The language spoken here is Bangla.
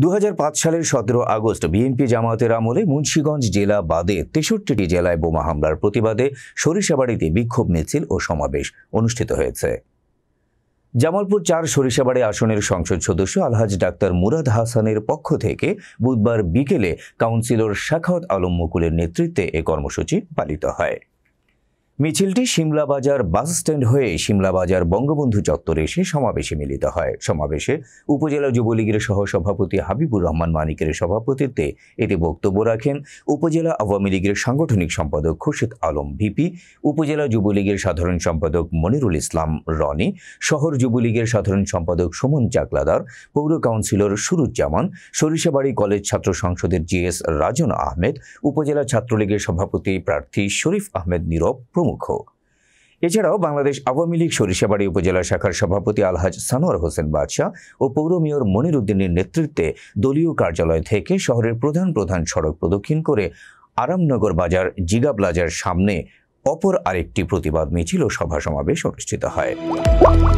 দু সালের সতেরো আগস্ট বিএনপি জামায়াতের আমলে মুন্সীগঞ্জ জেলা বাদে তেষট্টিটি জেলায় বোমা হামলার প্রতিবাদে সরিষাবাড়িতে বিক্ষোভ মিছিল ও সমাবেশ অনুষ্ঠিত হয়েছে জামালপুর চার সরিষাবাড়ি আসনের সংসদ সদস্য আলহাজ ডাক্তার মুরাদ হাসানের পক্ষ থেকে বুধবার বিকেলে কাউন্সিলর শাখাওয়াত আলম মুকুলের নেতৃত্বে এ কর্মসূচি পালিত হয় মিছিলটি সিমলাবাজার বাস স্ট্যান্ড হয়ে সিমলাবাজার বঙ্গবন্ধু চত্বরে এসে সমাবেশে মিলিত হয় সমাবেশে উপজেলা যুবলীগের সহসভাপতি হাবিবুর রহমান মানিকের সভাপতিত্বে এতে বক্তব্য রাখেন উপজেলা আওয়ামী লীগের সাংগঠনিক সম্পাদক খুরশেদ আলম ভিপি উপজেলা যুবলীগের সাধারণ সম্পাদক মনিরুল ইসলাম রনি শহর যুবলীগের সাধারণ সম্পাদক সুমন চাকলাদার পৌর কাউন্সিলর সুরুজ্জামান সরিষাবাড়ি কলেজ ছাত্র সংসদের জিএস রাজন আহমেদ উপজেলা ছাত্রলীগের সভাপতি প্রার্থী শরীফ আহমেদ নীরব প্রমুখ এছাড়াও বাংলাদেশ আওয়ামী লীগ সরিষাবাড়ি উপজেলা শাখার সভাপতি আলহাজ সানোয়ার হোসেন বাদশাহ ও পৌর মেয়র মনির উদ্দিনের নেতৃত্বে দলীয় কার্যালয় থেকে শহরের প্রধান প্রধান সড়ক প্রদক্ষিণ করে আরামনগর বাজার জিগা প্লাজার সামনে অপর আরেকটি প্রতিবাদ মিছিল ও সভা সমাবেশ অনুষ্ঠিত হয়